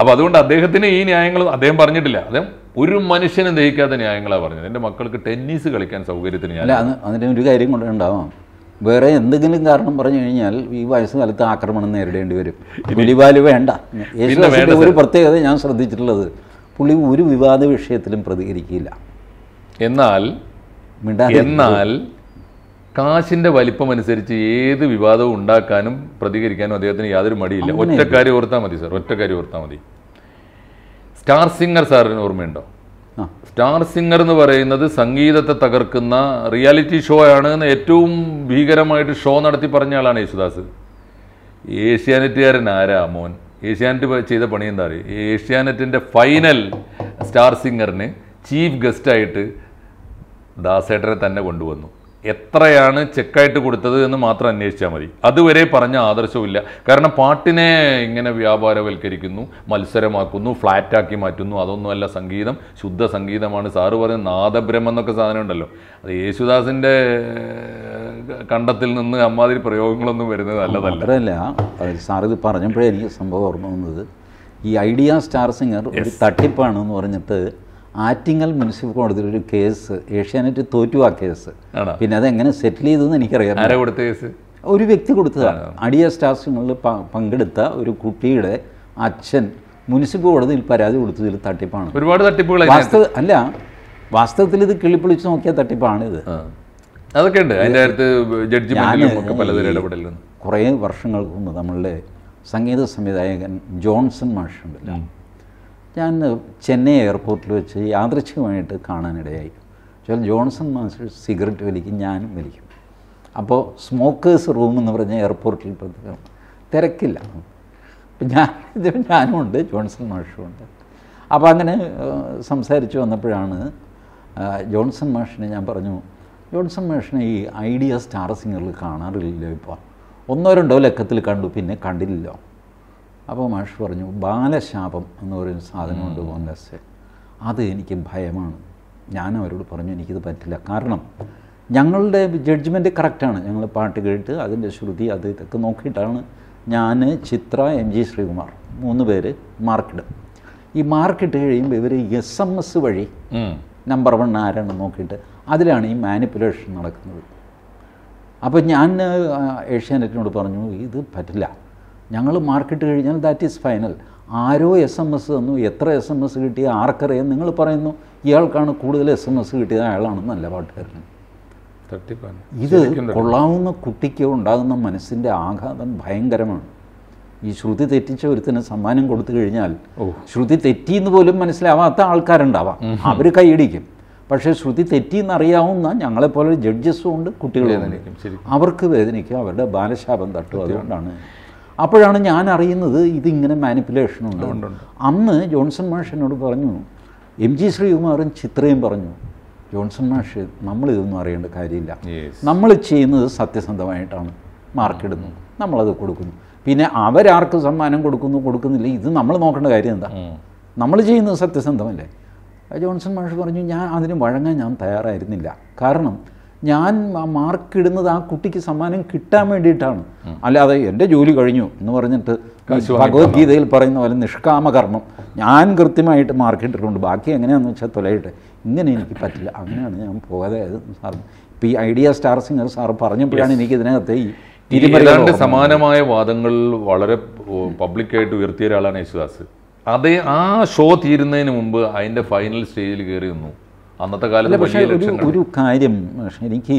B: അപ്പോൾ അതുകൊണ്ട് അദ്ദേഹത്തിന് ഈ ന്യായങ്ങളും അദ്ദേഹം പറഞ്ഞിട്ടില്ല അദ്ദേഹം ഒരു മനുഷ്യനെ ദഹിക്കാത്ത ന്യായങ്ങളാണ് പറഞ്ഞത് എൻ്റെ മക്കൾക്ക് ടെന്നീസ് കളിക്കാൻ സൗകര്യത്തിന് ഞാൻ അല്ല
A: അതിൻ്റെ ഒരു കാര്യം ഉണ്ടാവാം വേറെ എന്തെങ്കിലും കാരണം പറഞ്ഞു കഴിഞ്ഞാൽ ഈ കാലത്ത് ആക്രമണം നേരിടേണ്ടി വരും പുലിവാല് വേണ്ട ഒരു പ്രത്യേകത ഞാൻ ശ്രദ്ധിച്ചിട്ടുള്ളത് പുള്ളി ഒരു വിവാദ
B: വിഷയത്തിലും പ്രതികരിക്കില്ല എന്നാൽ എന്നാൽ കാശിന്റെ വലിപ്പം അനുസരിച്ച് ഏത് വിവാദവും ഉണ്ടാക്കാനും പ്രതികരിക്കാനും അദ്ദേഹത്തിന് യാതൊരു മടിയില്ല ഒറ്റക്കാരി ഓർത്താൽ മതി സർ ഒറ്റക്കാരി ഓർത്താൽ മതി സ്റ്റാർ സിംഗർ സാറിന് ഓർമ്മയുണ്ടോ സ്റ്റാർ സിംഗർ എന്ന് പറയുന്നത് സംഗീതത്തെ തകർക്കുന്ന റിയാലിറ്റി ഷോ ആണ് എന്ന് ഏറ്റവും ഭീകരമായിട്ട് ഷോ നടത്തി പറഞ്ഞ ആളാണ് യേശുദാസ് ഏഷ്യാനെറ്റുകാരൻ ആരാ മോൻ ഏഷ്യാനെറ്റ് ചെയ്ത പണി എന്താ പറയുക ഏഷ്യാനെറ്റിൻ്റെ ഫൈനൽ സ്റ്റാർ സിംഗറിന് ചീഫ് ഗസ്റ്റായിട്ട് ദാസേട്ടനെ തന്നെ കൊണ്ടുവന്നു എത്രയാണ് ചെക്കായിട്ട് കൊടുത്തത് എന്ന് മാത്രം അന്വേഷിച്ചാൽ മതി അതുവരെ പറഞ്ഞ ആദർശവുമില്ല കാരണം പാട്ടിനെ ഇങ്ങനെ വ്യാപാരവൽക്കരിക്കുന്നു മത്സരമാക്കുന്നു ഫ്ലാറ്റാക്കി മാറ്റുന്നു അതൊന്നുമല്ല സംഗീതം ശുദ്ധ സംഗീതമാണ് സാറ് പറയുന്ന നാദബ്രഹ്മം എന്നൊക്കെ സാധനം ഉണ്ടല്ലോ അത് യേശുദാസിൻ്റെ കണ്ടത്തിൽ നിന്ന് അമ്മാതിരി പ്രയോഗങ്ങളൊന്നും വരുന്നത് നല്ലതല്ല
A: സാർ ഇത് പറഞ്ഞപ്പോഴേ എനിക്ക് സംഭവം ഓർമ്മ വന്നത് ഈ ഐഡിയ സ്റ്റാർ സിംഗർ ഒരു തട്ടിപ്പാണെന്ന് പറഞ്ഞിട്ട് ആറ്റിങ്ങൽ മുനിസിപ്പൽ കോടതിയിൽ ഒരു കേസ് ഏഷ്യാനെറ്റ് തോറ്റു ആ കേസ് പിന്നെ അതെങ്ങനെ സെറ്റിൽ ചെയ്തെന്ന് എനിക്കറിയാം കൊടുത്ത കേസ് ഒരു വ്യക്തി കൊടുത്തതാണ് അടിയ സ്റ്റാസിങ്ങളിൽ പങ്കെടുത്ത ഒരു കുട്ടിയുടെ അച്ഛൻ മുനിസിപ്പൽ കോടതിയിൽ പരാതി കൊടുത്തതിൽ തട്ടിപ്പാണ് ഒരുപാട് തട്ടിപ്പുകൾ അല്ല വാസ്തവത്തിൽ ഇത് കിളിപ്പൊളിച്ച് നോക്കിയ തട്ടിപ്പാണിത്
B: അതൊക്കെ ഉണ്ട് അതിൻ്റെ അടുത്ത് ജഡ്ജിമെന്റിലും പലതരം
A: കുറേ വർഷങ്ങൾക്ക് മുമ്പ് നമ്മളുടെ സംഗീത സംവിധായകൻ ജോൺസൺ മാഷുണ്ടല്ലോ ഞാൻ ചെന്നൈ എയർപോർട്ടിൽ വെച്ച് യാദൃച്ഛികമായിട്ട് കാണാനിടയായി ചില ജോൺസൺ മാസ്റ്റർ സിഗരറ്റ് വലിക്കും ഞാനും വലിക്കും അപ്പോൾ സ്മോക്കേഴ്സ് റൂം എന്ന് പറഞ്ഞ എയർപോർട്ടിൽ തിരക്കില്ല ഞാൻ ഞാനും ഉണ്ട് ജോൺസൺ മാഷും ഉണ്ട് അപ്പോൾ അങ്ങനെ സംസാരിച്ച് വന്നപ്പോഴാണ് ജോൺസൺ മാഷിനെ ഞാൻ പറഞ്ഞു ജോൺസൺ മാഷിനെ ഈ ഐഡിയ സ്റ്റാർ സിംഗറിൽ കാണാറില്ലല്ലോ ഇപ്പോൾ ഒന്നോ രണ്ടോ ലക്കത്തിൽ കണ്ടു പിന്നെ കണ്ടില്ലല്ലോ അപ്പോൾ മാഷ് പറഞ്ഞു ബാലശാപം എന്ന് പറയുന്ന പോകുന്ന മോഹൻദാസ് അത് എനിക്ക് ഭയമാണ് ഞാൻ അവരോട് പറഞ്ഞു എനിക്കിത് പറ്റില്ല കാരണം ഞങ്ങളുടെ ജഡ്ജ്മെൻറ്റ് കറക്റ്റാണ് ഞങ്ങൾ പാട്ട് കേട്ട് അതിൻ്റെ ശ്രുതി അത് ഇതൊക്കെ നോക്കിയിട്ടാണ് ഞാൻ ചിത്ര എം ജി ശ്രീകുമാർ മൂന്ന് പേര് മാർക്കിട് ഈ മാർക്കിട്ട് കഴിയുമ്പോൾ ഇവർ എസ് എം എസ് വഴി നമ്പർ വൺ ആരാണ് നോക്കിയിട്ട് അതിലാണ് ഈ മാനിപ്പുലേഷൻ നടക്കുന്നത് അപ്പോൾ ഞാൻ ഏഷ്യാനെറ്റിനോട് പറഞ്ഞു ഇത് പറ്റില്ല ഞങ്ങൾ മാർക്കറ്റ് കഴിഞ്ഞാൽ ദാറ്റ് ഈസ് ഫൈനൽ ആരോ എസ് എം എസ് തന്നു എത്ര എസ് എം എസ് കിട്ടി ആർക്കറിയാം നിങ്ങൾ പറയുന്നു ഇയാൾക്കാണ് കൂടുതൽ എസ് എം എസ് കിട്ടിയത് അയാളാണെന്നല്ല പാട്ടുകാരൻ
B: ഇത് കൊള്ളാവുന്ന
A: കുട്ടിക്ക് ഉണ്ടാകുന്ന മനസ്സിൻ്റെ ആഘാതം ഭയങ്കരമാണ് ഈ ശ്രുതി തെറ്റിച്ച ഒരുത്തിന് സമ്മാനം കൊടുത്തു കഴിഞ്ഞാൽ ശ്രുതി തെറ്റിയെന്ന് പോലും മനസ്സിലാവാത്ത ആൾക്കാരുണ്ടാവാം അവർ കൈയടിക്കും പക്ഷേ ശ്രുതി തെറ്റിയെന്ന് അറിയാവുന്ന ഞങ്ങളെപ്പോലെ ജഡ്ജസും ഉണ്ട് കുട്ടികളും അവർക്ക് വേദനിക്കും അവരുടെ ബാലശാപം തട്ടും അതുകൊണ്ടാണ് അപ്പോഴാണ് ഞാൻ അറിയുന്നത് ഇതിങ്ങനെ മാനിപ്പുലേഷൻ ഉണ്ട് അന്ന് ജോൺസൺ എന്നോട് പറഞ്ഞു എം ജി ശ്രീകുമാറും ചിത്രയും പറഞ്ഞു ജോൺസൺ മാഷ് നമ്മളിതൊന്നും അറിയേണ്ട കാര്യമില്ല നമ്മൾ ചെയ്യുന്നത് സത്യസന്ധമായിട്ടാണ് മാർക്കിടുന്നു നമ്മളത് കൊടുക്കുന്നു പിന്നെ അവരാർക്ക് സമ്മാനം കൊടുക്കുന്നു കൊടുക്കുന്നില്ല ഇത് നമ്മൾ നോക്കേണ്ട കാര്യം എന്താ നമ്മൾ ചെയ്യുന്നത് സത്യസന്ധമല്ലേ ജോൺസൺ മാഷ് പറഞ്ഞു ഞാൻ അതിന് വഴങ്ങാൻ ഞാൻ തയ്യാറായിരുന്നില്ല കാരണം ഞാൻ മാർക്ക് ഇടുന്നത് ആ കുട്ടിക്ക് സമ്മാനം കിട്ടാൻ വേണ്ടിയിട്ടാണ് അല്ലാതെ എൻ്റെ ജോലി കഴിഞ്ഞു എന്ന് പറഞ്ഞിട്ട് ഭഗവത്ഗീതയിൽ പറയുന്ന പോലെ നിഷ്കാമ കർമ്മം ഞാൻ കൃത്യമായിട്ട് മാർക്ക് ഇട്ടിട്ടുണ്ട് ബാക്കി എങ്ങനെയാണെന്ന് വെച്ചാൽ തൊലയിട്ട് ഇങ്ങനെ എനിക്ക് പറ്റില്ല അങ്ങനെയാണ് ഞാൻ പോകാതെ സാർ ഇപ്പം ഈ ഐഡിയ സ്റ്റാർ സിംഗർ സാർ പറഞ്ഞപ്പോഴാണ് എനിക്ക് ഇതിനകത്ത് ഈ ഏതാണ്ട് സമാനമായ
B: വാദങ്ങൾ വളരെ പബ്ലിക്കായിട്ട് ഉയർത്തിയ ഒരാളാണ് യേശുദാസ് അതേ ആ ഷോ തീരുന്നതിന് മുമ്പ് അതിൻ്റെ ഫൈനൽ സ്റ്റേജിൽ കയറി നിന്നു അന്നത്തെ കാലത്ത് പക്ഷേ ഒരു ഒരു
A: കാര്യം എനിക്ക്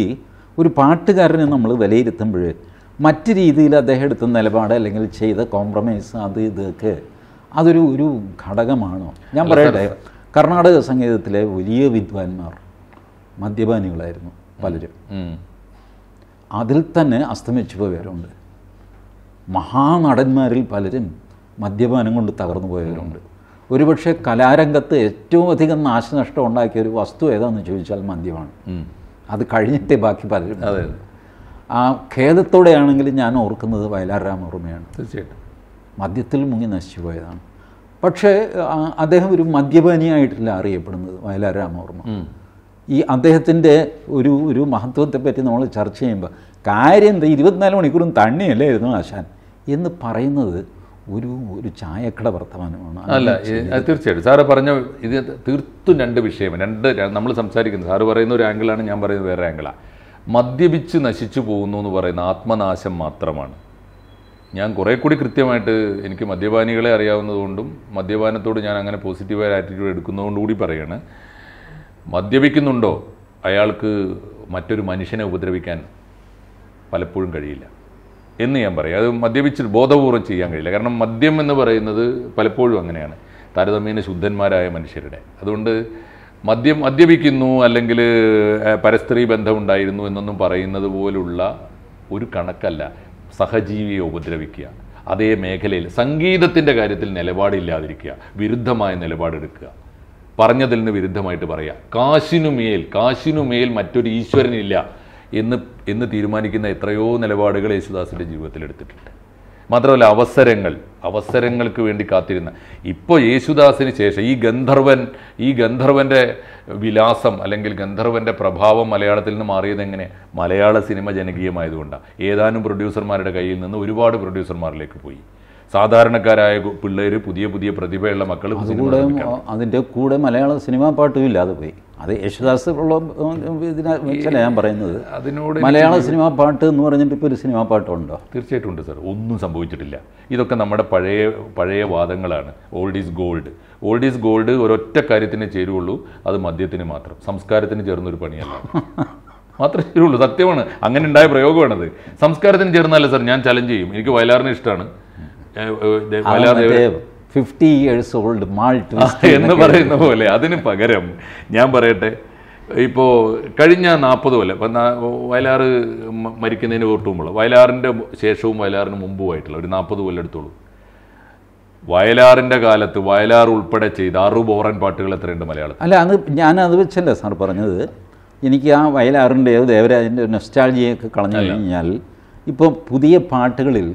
A: ഒരു പാട്ടുകാരനെ നമ്മൾ വിലയിരുത്തുമ്പോൾ മറ്റു രീതിയിൽ അദ്ദേഹം എടുത്ത നിലപാട് അല്ലെങ്കിൽ ചെയ്ത കോംപ്രമൈസ് അത് ഇതൊക്കെ അതൊരു ഒരു ഘടകമാണോ ഞാൻ പറയട്ടെ കർണാടക സംഗീതത്തിലെ വലിയ വിദ്വാൻമാർ മദ്യപാനികളായിരുന്നു പലരും അതിൽ തന്നെ അസ്തമിച്ചു പോയവരുണ്ട് മഹാനടന്മാരിൽ പലരും മദ്യപാനം കൊണ്ട് തകർന്നു പോയവരുണ്ട് ഒരുപക്ഷെ കലാരംഗത്ത് ഏറ്റവും അധികം നാശനഷ്ടം ഉണ്ടാക്കിയ ഒരു വസ്തു ഏതാണെന്ന് ചോദിച്ചാൽ മദ്യമാണ് അത് കഴിഞ്ഞിട്ടേ ബാക്കി പലരും അതെ ആ ഖേദത്തോടെയാണെങ്കിലും ഞാൻ ഓർക്കുന്നത് വയലാർ രാമവർമ്മയാണ് തീർച്ചയായിട്ടും മദ്യത്തിൽ മുങ്ങി നശിച്ചു പോയതാണ് പക്ഷേ അദ്ദേഹം ഒരു മദ്യപാനിയായിട്ടില്ല അറിയപ്പെടുന്നത് വയലാർ രാമവർമ്മ ഈ അദ്ദേഹത്തിൻ്റെ ഒരു ഒരു മഹത്വത്തെ പറ്റി നമ്മൾ ചർച്ച ചെയ്യുമ്പോൾ കാര്യം എന്താ ഇരുപത്തിനാല് മണിക്കൂറും തണ്ണിയല്ലേ ആശാൻ എന്ന് പറയുന്നത് ഒരു ഒരു ചായക്കട വർത്തമാനമാണ് അല്ല
B: തീർച്ചയായിട്ടും സാറ് പറഞ്ഞ ഇത് തീർത്തും രണ്ട് വിഷയം രണ്ട് നമ്മൾ സംസാരിക്കുന്നത് സാറ് പറയുന്ന ഒരു ആംഗിളാണ് ഞാൻ പറയുന്നത് വേറെ ആംഗിളാണ് മദ്യപിച്ച് നശിച്ചു പോകുന്നു എന്ന് പറയുന്ന ആത്മനാശം മാത്രമാണ് ഞാൻ കുറേ കൂടി കൃത്യമായിട്ട് എനിക്ക് മദ്യപാനികളെ അറിയാവുന്നതുകൊണ്ടും മദ്യപാനത്തോട് ഞാൻ അങ്ങനെ പോസിറ്റീവായ ആറ്റിറ്റ്യൂഡ് എടുക്കുന്നതുകൊണ്ട് കൂടി പറയാണ് മദ്യപിക്കുന്നുണ്ടോ അയാൾക്ക് മറ്റൊരു മനുഷ്യനെ ഉപദ്രവിക്കാൻ പലപ്പോഴും കഴിയില്ല എന്ന് ഞാൻ പറയും അത് മദ്യപിച്ച് ബോധപൂർവ്വം ചെയ്യാൻ കഴിയില്ല കാരണം മദ്യം എന്ന് പറയുന്നത് പലപ്പോഴും അങ്ങനെയാണ് താരതമ്യേന ശുദ്ധന്മാരായ മനുഷ്യരുടെ അതുകൊണ്ട് മദ്യം മദ്യപിക്കുന്നു അല്ലെങ്കിൽ പരസ്ത്രീ ബന്ധമുണ്ടായിരുന്നു എന്നൊന്നും പറയുന്നത് പോലുള്ള ഒരു കണക്കല്ല സഹജീവിയെ ഉപദ്രവിക്കുക അതേ മേഖലയിൽ സംഗീതത്തിൻ്റെ കാര്യത്തിൽ നിലപാടില്ലാതിരിക്കുക വിരുദ്ധമായ നിലപാടെടുക്കുക പറഞ്ഞതിൽ നിന്ന് വിരുദ്ധമായിട്ട് പറയുക കാശിനുമേൽ കാശിനുമേൽ മറ്റൊരു ഈശ്വരനില്ല എന്ന് എന്ന് തീരുമാനിക്കുന്ന എത്രയോ നിലപാടുകൾ യേശുദാസിൻ്റെ ജീവിതത്തിൽ എടുത്തിട്ടുണ്ട് മാത്രമല്ല അവസരങ്ങൾ അവസരങ്ങൾക്ക് വേണ്ടി കാത്തിരുന്ന ഇപ്പോൾ യേശുദാസിന് ശേഷം ഈ ഗന്ധർവൻ ഈ ഗന്ധർവൻ്റെ വിലാസം അല്ലെങ്കിൽ ഗന്ധർവൻ്റെ പ്രഭാവം മലയാളത്തിൽ നിന്ന് മാറിയത് എങ്ങനെ മലയാള സിനിമ ജനകീയമായതുകൊണ്ടാണ് ഏതാനും പ്രൊഡ്യൂസർമാരുടെ കയ്യിൽ നിന്ന് ഒരുപാട് പ്രൊഡ്യൂസർമാരിലേക്ക് പോയി സാധാരണക്കാരായ പിള്ളേർ പുതിയ പുതിയ പ്രതിഭയുള്ള മക്കൾ അതുകൂടെ
A: അതിൻ്റെ കൂടെ മലയാള സിനിമാ പാട്ടും ഇല്ലാതെ പോയി അത് ഉള്ള ഇതിനെ ഞാൻ പറയുന്നത്
B: അതിനോട് മലയാള സിനിമാ
A: പാട്ട് എന്ന് പറഞ്ഞിട്ട് ഇപ്പോൾ ഒരു സിനിമാ പാട്ടുണ്ടോ തീർച്ചയായിട്ടും ഉണ്ട് സാർ ഒന്നും സംഭവിച്ചിട്ടില്ല
B: ഇതൊക്കെ നമ്മുടെ പഴയ പഴയ വാദങ്ങളാണ് old is gold old is gold ഒരൊറ്റ കാര്യത്തിന് ചേരുള്ളൂ അത് മദ്യത്തിന് മാത്രം സംസ്കാരത്തിന് ചേർന്നൊരു പണിയല്ല മാത്രമേ ചേരുള്ളൂ സത്യമാണ് അങ്ങനെ ഉണ്ടായ പ്രയോഗമാണത് സംസ്കാരത്തിന് ചേർന്നല്ല സാർ ഞാൻ ചലഞ്ച് ചെയ്യും എനിക്ക് വയലാറിന് ഇഷ്ടമാണ്
A: ഫിഫ്റ്റി ഇയേഴ്സ് ഓൾഡ് മാൾട്ട് എന്ന് പറയുന്ന
B: പോലെ അതിന് പകരം ഞാൻ പറയട്ടെ ഇപ്പോൾ കഴിഞ്ഞ നാൽപ്പത് കൊല്ലം വയലാറ് മരിക്കുന്നതിന് തൊട്ട് മുമ്പുള്ള വയലാറിൻ്റെ ശേഷവും വയലാറിന് മുമ്പുമായിട്ടുള്ള ഒരു നാൽപ്പത് കൊല്ലം എടുത്തോളൂ വയലാറിൻ്റെ കാലത്ത് വയലാർ ഉൾപ്പെടെ ചെയ്ത അറു ബോറൻ പാട്ടുകൾ എത്രയുണ്ട് മലയാളം അല്ല
A: അത് ഞാനത് വെച്ചല്ല സാർ പറഞ്ഞത് എനിക്ക് ആ വയലാറിൻ്റെ ദേവരാജൻ്റെ നൊസ്റ്റാൾജിയൊക്കെ കളഞ്ഞു കഴിഞ്ഞാൽ ഇപ്പോൾ പുതിയ പാട്ടുകളിൽ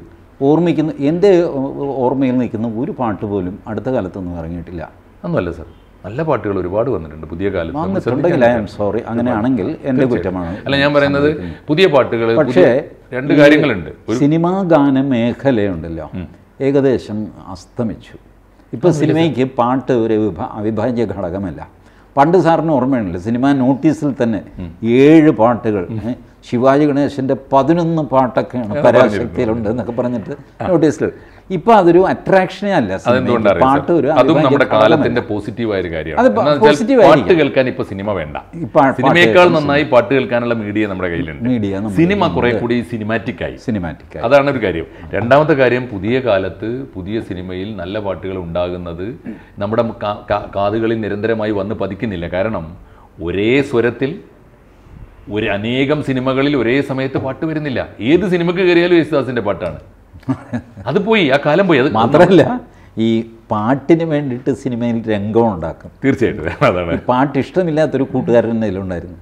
A: ഓർമ്മിക്കുന്ന എൻ്റെ ഓർമ്മയിൽ നിൽക്കുന്ന ഒരു പാട്ട് പോലും അടുത്ത കാലത്തൊന്നും ഇറങ്ങിയിട്ടില്ല ഒന്നുമല്ല സാർ നല്ല പാട്ടുകൾ ഒരുപാട് വന്നിട്ടുണ്ട് പുതിയ കാലത്ത് സോറി അങ്ങനെയാണെങ്കിൽ എൻ്റെ കുറ്റമാണ് അല്ല ഞാൻ പറയുന്നത്
B: പുതിയ പാട്ടുകൾ പക്ഷേ രണ്ട് കാര്യങ്ങളുണ്ട്
A: സിനിമാ ഗാന മേഖലയുണ്ടല്ലോ ഏകദേശം അസ്തമിച്ചു ഇപ്പൊ സിനിമയ്ക്ക് പാട്ട് ഒരു അവിഭാജ്യ ഘടകമല്ല പണ്ട് സാറിന് ഓർമ്മയുണ്ടല്ലോ സിനിമ നോട്ടീസിൽ തന്നെ ഏഴ് പാട്ടുകൾ ശിവാജി ഗണേശൻ്റെ പതിനൊന്ന് പാട്ടൊക്കെയാണ് പരാശക്തിയിലുണ്ട് എന്നൊക്കെ പറഞ്ഞിട്ട് നോട്ടീസിൽ ഇപ്പൊ അതൊരു അട്രാക്ഷനേ അല്ല പാട്ട് ഒരു അതും നമ്മുടെ കാലത്തിന്റെ
B: പോസിറ്റീവായ ഒരു കാര്യമാണ് പാട്ട് കേൾക്കാൻ ഇപ്പൊ സിനിമ വേണ്ട
A: സിനിമയേക്കാൾ നന്നായി
B: പാട്ട് കേൾക്കാനുള്ള മീഡിയ നമ്മുടെ കയ്യിലുണ്ട് മീഡിയ സിനിമ കുറെ കൂടി സിനിമാറ്റിക് ആയി സിനിമാറ്റിക് അതാണ് ഒരു കാര്യം രണ്ടാമത്തെ കാര്യം പുതിയ കാലത്ത് പുതിയ സിനിമയിൽ നല്ല പാട്ടുകൾ ഉണ്ടാകുന്നത് നമ്മുടെ കാതുകളിൽ നിരന്തരമായി വന്ന് പതിക്കുന്നില്ല കാരണം ഒരേ സ്വരത്തിൽ ഒരു അനേകം സിനിമകളിൽ ഒരേ സമയത്ത് പാട്ട് വരുന്നില്ല ഏത് സിനിമക്ക് കയറിയാലും യേശുദാസിന്റെ പാട്ടാണ് അത് പോയി ആ കാലം പോയി അത് മാത്രമല്ല
A: ഈ പാട്ടിന് വേണ്ടിയിട്ട് സിനിമയിൽ രംഗം ഉണ്ടാക്കും തീർച്ചയായിട്ടും അതാണ് പാട്ട് ഇഷ്ടമില്ലാത്തൊരു കൂട്ടുകാരൻ അതിലുണ്ടായിരുന്നു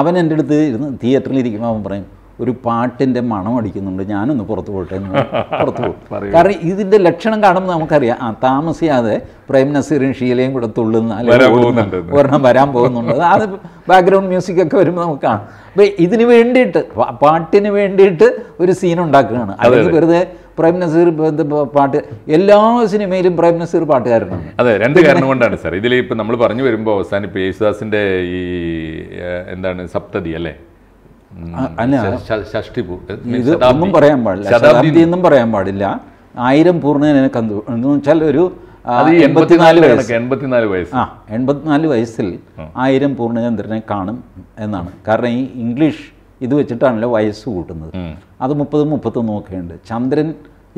A: അവൻ എൻ്റെ അടുത്ത് ഇരുന്ന് തിയേറ്ററിൽ ഇരിക്കുമ്പോൾ അവൻ പറയും ഒരു പാട്ടിൻ്റെ മണം അടിക്കുന്നുണ്ട് ഞാനൊന്ന് പുറത്തു പോട്ടെ എന്ന് *laughs* പുറത്തു പോകും കാരണം ഇതിൻ്റെ ലക്ഷണം കാണുമ്പോൾ നമുക്കറിയാം ആ താമസിയാതെ പ്രേം നസീറും ഷീലയും കൂടെ തുള്ളുന്ന ഒരെണ്ണം വരാൻ പോകുന്നുണ്ട് അത് ബാക്ക്ഗ്രൗണ്ട് മ്യൂസിക് ഒക്കെ വരുമ്പോൾ നമുക്ക് കാണാം അപ്പോൾ ഇതിന് വേണ്ടിയിട്ട് പാട്ടിന് വേണ്ടിയിട്ട് ഒരു സീൻ ഉണ്ടാക്കുകയാണ് അല്ലെങ്കിൽ വെറുതെ പ്രേം നസീർ പാട്ട് എല്ലാ സിനിമയിലും പ്രേം നസീർ പാട്ടുകാരനാണ്
B: അതെ രണ്ട് കാരണം കൊണ്ടാണ് സാർ ഇതിൽ ഇപ്പം നമ്മൾ പറഞ്ഞു വരുമ്പോൾ അവസാനം ഇപ്പോൾ യേശുദാസിൻ്റെ ഈ എന്താണ് സപ്തതി അല്ലേ അല്ല ഒന്നും പറയാൻ പാടില്ല ശതാബ്ദി
A: എന്നും പറയാൻ പാടില്ല ആയിരം പൂർണ്ണനെ കണ്ടു എന്ന് വെച്ചാൽ ഒരു എൺപത്തിനാല് വയസ്സ് വയസ്സിൽ ആയിരം പൂർണ്ണചന്ദ്രനെ കാണും എന്നാണ് കാരണം ഈ ഇംഗ്ലീഷ് ഇത് വെച്ചിട്ടാണല്ലോ വയസ്സ് കൂട്ടുന്നത് അത് മുപ്പതും മുപ്പത്തൊന്നും ഒക്കെയുണ്ട് ചന്ദ്രൻ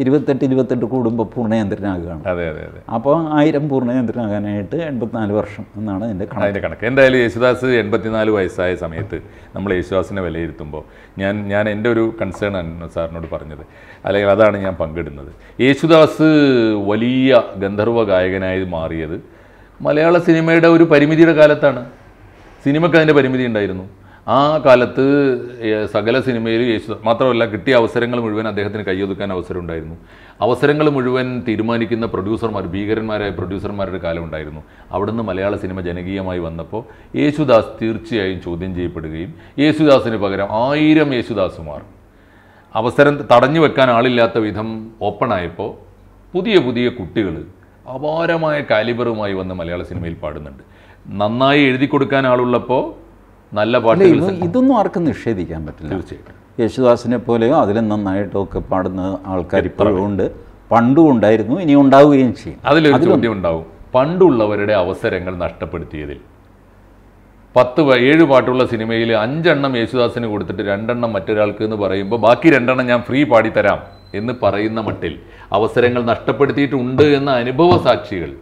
A: ഇരുപത്തെട്ട് ഇരുപത്തെട്ട് കൂടുമ്പോൾ
B: പൂർണ്ണയന്ത്രനാകുകയാണ് അതെ അതെ അതെ
A: അപ്പോൾ ആയിരം പൂർണ്ണയന്ത്രനാകാനായിട്ട് എൺപത്തിനാല് വർഷം എന്നാണ് എൻ്റെ കണക്ക് അതിൻ്റെ കണക്ക്
B: എന്തായാലും യേശുദാസ് എൺപത്തിനാല് വയസ്സായ സമയത്ത് നമ്മൾ യേശുദാസിനെ വിലയിരുത്തുമ്പോൾ ഞാൻ ഞാൻ എൻ്റെ ഒരു കൺസേൺ ആണ് സാറിനോട് പറഞ്ഞത് അല്ലെങ്കിൽ അതാണ് ഞാൻ പങ്കിടുന്നത് യേശുദാസ് വലിയ ഗന്ധർവ ഗായകനായി മാറിയത് മലയാള സിനിമയുടെ ഒരു പരിമിതിയുടെ കാലത്താണ് സിനിമയ്ക്ക് അതിൻ്റെ പരിമിതി ഉണ്ടായിരുന്നു ആ കാലത്ത് സകല സിനിമയിൽ യേശു മാത്രമല്ല കിട്ടിയ അവസരങ്ങൾ മുഴുവൻ അദ്ദേഹത്തിന് കൈയൊതുക്കാൻ അവസരം ഉണ്ടായിരുന്നു അവസരങ്ങൾ മുഴുവൻ തീരുമാനിക്കുന്ന പ്രൊഡ്യൂസർമാർ ഭീകരന്മാരായ പ്രൊഡ്യൂസർമാരുടെ കാലം ഉണ്ടായിരുന്നു അവിടുന്ന് മലയാള സിനിമ ജനകീയമായി വന്നപ്പോൾ യേശുദാസ് തീർച്ചയായും ചോദ്യം ചെയ്യപ്പെടുകയും യേശുദാസിന് പകരം ആയിരം യേശുദാസുമാർ അവസരം തടഞ്ഞു വെക്കാൻ ആളില്ലാത്ത വിധം ഓപ്പണായപ്പോൾ പുതിയ പുതിയ കുട്ടികൾ അപാരമായ കാലിബറുമായി വന്ന് മലയാള സിനിമയിൽ പാടുന്നുണ്ട് നന്നായി എഴുതി കൊടുക്കാൻ ആളുള്ളപ്പോൾ നല്ല പാട്ടുകൾ ഇതൊന്നും
A: ആർക്കും നിഷേധിക്കാൻ പറ്റില്ല തീർച്ചയായിട്ടും യേശുദാസിനെ പോലെയോ അതിലും നന്നായിട്ടൊക്കെ പാടുന്ന ആൾക്കാർ ഇപ്പോഴും ഉണ്ട് പണ്ടും ഉണ്ടായിരുന്നു
B: ഇനി ഉണ്ടാവുകയും ചെയ്യും അതിലൊരു ചോദ്യം ഉണ്ടാവും പണ്ടുള്ളവരുടെ അവസരങ്ങൾ നഷ്ടപ്പെടുത്തിയതിൽ പത്ത് ഏഴ് പാട്ടുള്ള സിനിമയിൽ അഞ്ചെണ്ണം യേശുദാസിന് കൊടുത്തിട്ട് രണ്ടെണ്ണം മറ്റൊരാൾക്ക് എന്ന് പറയുമ്പോൾ ബാക്കി രണ്ടെണ്ണം ഞാൻ ഫ്രീ പാടിത്തരാം എന്ന് പറയുന്ന മട്ടിൽ അവസരങ്ങൾ നഷ്ടപ്പെടുത്തിയിട്ടുണ്ട് എന്ന അനുഭവ സാക്ഷികൾ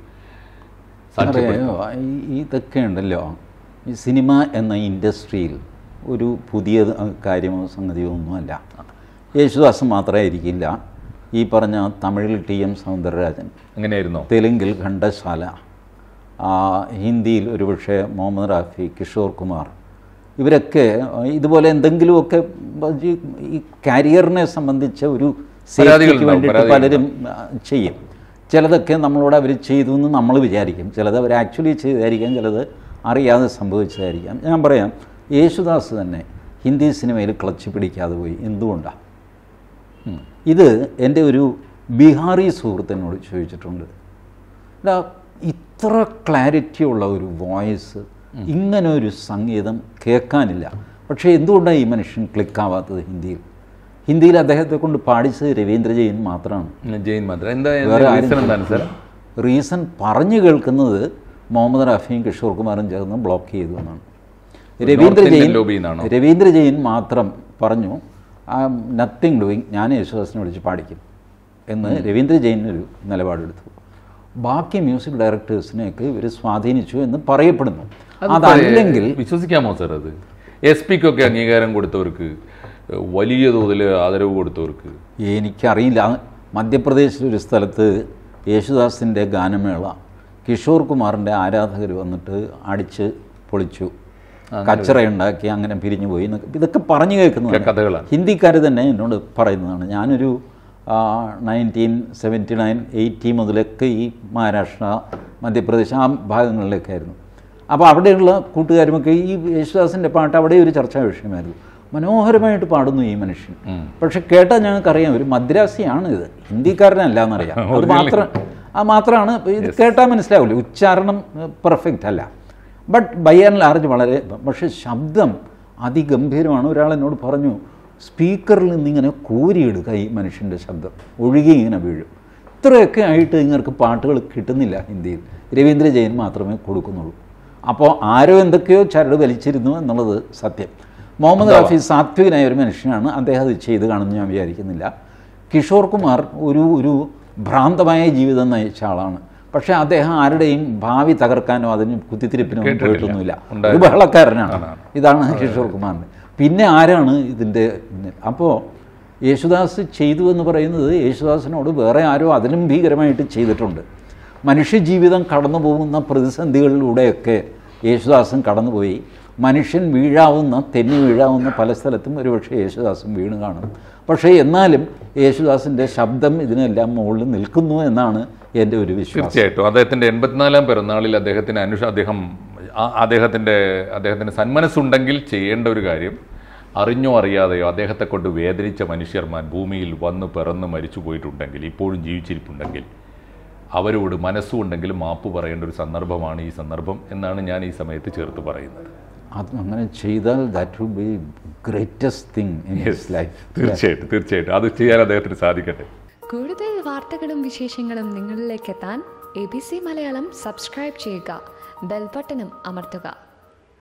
A: ഇതൊക്കെ ഉണ്ടല്ലോ ഈ സിനിമ എന്ന ഇൻഡസ്ട്രിയിൽ ഒരു പുതിയ കാര്യമോ സംഗതിയോ ഒന്നുമല്ല യേശുദാസ് മാത്രമായിരിക്കില്ല ഈ പറഞ്ഞ തമിഴിൽ ടി എം സൗന്ദരരാജൻ അങ്ങനെയായിരുന്നു തെലുങ്കിൽ ഘണ്ടശാല ഹിന്ദിയിൽ ഒരുപക്ഷെ മുഹമ്മദ് റാഫി കിഷോർ കുമാർ ഇവരൊക്കെ ഇതുപോലെ എന്തെങ്കിലുമൊക്കെ ഈ കരിയറിനെ സംബന്ധിച്ച ഒരു സേഫ്റ്റിക്ക് വേണ്ടിയിട്ട് പലരും ചെയ്യും ചിലതൊക്കെ നമ്മളോട് അവർ ചെയ്തു എന്ന് നമ്മൾ വിചാരിക്കും ചിലത് അവർ ആക്ച്വലി ചെയ്തായിരിക്കാം ചിലത് അറിയാതെ സംഭവിച്ചതായിരിക്കാം ഞാൻ പറയാം യേശുദാസ് തന്നെ ഹിന്ദി സിനിമയിൽ ക്ലച്ച് പിടിക്കാതെ പോയി എന്തുകൊണ്ടാണ് ഇത് എൻ്റെ ഒരു ബീഹാറി സുഹൃത്തിനോട് ചോദിച്ചിട്ടുണ്ട് ഇത്ര ക്ലാരിറ്റി ഉള്ള ഒരു വോയിസ് ഇങ്ങനെ ഒരു സംഗീതം കേൾക്കാനില്ല പക്ഷേ എന്തുകൊണ്ടാണ് ഈ മനുഷ്യൻ ക്ലിക്കാവാത്തത് ഹിന്ദിയിൽ ഹിന്ദിയിൽ അദ്ദേഹത്തെ കൊണ്ട് പാടിച്ചത് രവീന്ദ്ര ജെയിൻ മാത്രമാണ്
B: ജെയിൻ മാത്രം എന്താ
A: റീസൺ പറഞ്ഞു കേൾക്കുന്നത് മുഹമ്മദ് റാഫിയും കിഷോർ കുമാറും ചേർന്ന് ബ്ലോക്ക് ചെയ്തു എന്നാണ് രവീന്ദ്ര ജെയിൻ രവീന്ദ്ര ജെയിൻ മാത്രം പറഞ്ഞു ആ നത്തിങ് ഡൂയിങ് ഞാൻ യേശുദാസിനെ വിളിച്ച് പാടിക്കും എന്ന് രവീന്ദ്ര ജെയിൻ ഒരു നിലപാടെടുത്തു ബാക്കി മ്യൂസിക് ഡയറക്ടേഴ്സിനെയൊക്കെ ഇവർ സ്വാധീനിച്ചു എന്ന് പറയപ്പെടുന്നു
B: അതല്ലെങ്കിൽ വിശ്വസിക്കാമോ സാർ അത് എസ് പിക്കൊക്കെ അംഗീകാരം കൊടുത്തവർക്ക് വലിയ തോതിൽ ആദരവ് കൊടുത്തവർക്ക് എനിക്കറിയില്ല മധ്യപ്രദേശിലൊരു സ്ഥലത്ത്
A: യേശുദാസിൻ്റെ ഗാനമേള കിഷോർ കുമാറിൻ്റെ ആരാധകർ വന്നിട്ട് അടിച്ച് പൊളിച്ചു കച്ചറയുണ്ടാക്കി അങ്ങനെ പിരിഞ്ഞു പോയി ഇതൊക്കെ പറഞ്ഞു കേൾക്കുന്നതാണ് ഹിന്ദിക്കാർ തന്നെ എന്നോട് പറയുന്നതാണ് ഞാനൊരു നയൻറ്റീൻ സെവൻറ്റി നയൻ എയ്റ്റി മുതലൊക്കെ ഈ മഹാരാഷ്ട്ര മധ്യപ്രദേശ് ആ ആയിരുന്നു അപ്പോൾ അവിടെയുള്ള കൂട്ടുകാരുമൊക്കെ ഈ യേശുദാസിൻ്റെ പാട്ട് അവിടെ ഒരു ചർച്ചാ വിഷയമായിരുന്നു മനോഹരമായിട്ട് പാടുന്നു ഈ മനുഷ്യൻ പക്ഷെ കേട്ടാൽ ഞങ്ങൾക്കറിയാം ഒരു മദ്രാസിയാണ് ഇത് ഹിന്ദിക്കാരനല്ല എന്നറിയാം *laughs* അത് മാത്രം മാത്രമാണ് ഇത് കേട്ടാൽ മനസ്സിലാവില്ല ഉച്ചാരണം പെർഫെക്റ്റ് അല്ല ബട്ട് ബൈ ആൻഡ് ലാർജ് വളരെ പക്ഷേ ശബ്ദം അതിഗംഭീരമാണ് ഒരാളെന്നോട് പറഞ്ഞു സ്പീക്കറിൽ നിന്നിങ്ങനെ കോരിയിടുക ഈ മനുഷ്യൻ്റെ ശബ്ദം ഒഴുകി ഇങ്ങനെ വീഴും ഇത്രയൊക്കെ ആയിട്ട് ഇങ്ങൾക്ക് പാട്ടുകൾ കിട്ടുന്നില്ല ഹിന്ദിയിൽ രവീന്ദ്ര ജയൻ മാത്രമേ കൊടുക്കുന്നുള്ളൂ അപ്പോൾ ആരോ എന്തൊക്കെയോ ചരട് വലിച്ചിരുന്നു എന്നുള്ളത് സത്യം മുഹമ്മദ് റാഫി സാത്വികനായ ഒരു മനുഷ്യനാണ് അദ്ദേഹം അത് ചെയ്ത് കാണുമെന്ന് ഞാൻ വിചാരിക്കുന്നില്ല കിഷോർ കുമാർ ഒരു ഒരു ഭ്രാന്തമായ ജീവിതം നയിച്ച ആളാണ് പക്ഷേ അദ്ദേഹം ആരുടെയും ഭാവി തകർക്കാനോ അതിന് കുത്തിത്തിരിപ്പിനോ പോയിട്ടൊന്നുമില്ല ഒരു ബഹളക്കാരനാണ് ഇതാണ് കിഷോർ കുമാറിൻ്റെ പിന്നെ ആരാണ് ഇതിൻ്റെ അപ്പോൾ യേശുദാസ് ചെയ്തു എന്ന് പറയുന്നത് യേശുദാസിനോട് വേറെ ആരോ അതിലും ഭീകരമായിട്ട് ചെയ്തിട്ടുണ്ട് മനുഷ്യജീവിതം കടന്നു പോകുന്ന പ്രതിസന്ധികളിലൂടെയൊക്കെ യേശുദാസും കടന്നുപോയി മനുഷ്യൻ വീഴാവുന്ന തെന്നി വീഴാവുന്ന പല സ്ഥലത്തും ഒരുപക്ഷെ യേശുദാസും വീണ് കാണും പക്ഷേ എന്നാലും യേശുദാസിൻ്റെ ശബ്ദം ഇതിനെല്ലാം മുകളിൽ നിൽക്കുന്നു എന്നാണ്
B: എൻ്റെ ഒരു വിശ്വാസം തീർച്ചയായിട്ടും അദ്ദേഹത്തിൻ്റെ എൺപത്തിനാലാം പിറന്നാളിൽ അദ്ദേഹത്തിന് അനുഷ അദ്ദേഹം അദ്ദേഹത്തിൻ്റെ അദ്ദേഹത്തിന് സന്മനസ്സുണ്ടെങ്കിൽ ചെയ്യേണ്ട ഒരു കാര്യം അറിഞ്ഞോ അറിയാതെയോ അദ്ദേഹത്തെ കൊണ്ട് വേദനിച്ച മനുഷ്യർമാൻ ഭൂമിയിൽ വന്ന് പിറന്ന് മരിച്ചു പോയിട്ടുണ്ടെങ്കിൽ ഇപ്പോഴും ജീവിച്ചിരിപ്പുണ്ടെങ്കിൽ അവരോട് മനസ്സുണ്ടെങ്കിൽ മാപ്പ് പറയേണ്ട ഒരു സന്ദർഭമാണ് ഈ സന്ദർഭം എന്നാണ് ഞാൻ ഈ സമയത്ത് ചേർത്ത് പറയുന്നത്
A: അത് അങ്ങനെ ചെയ്താൽ that will be greatest thing in his
B: life തീർച്ചയായിട്ടും തീർച്ചയായിട്ടും അത് ചെയ്യാൻ അദ്ദേഹത്തിന് സാധിക്കട്ടെ
A: കൂടുതൽ വാർത്തകളും വിശേഷങ്ങളും നിങ്ങളിലേക്ക് എത്താൻ A B C Malayalam subscribe ചെയ്യുക ബെൽബട്ടനും അമർത്തുക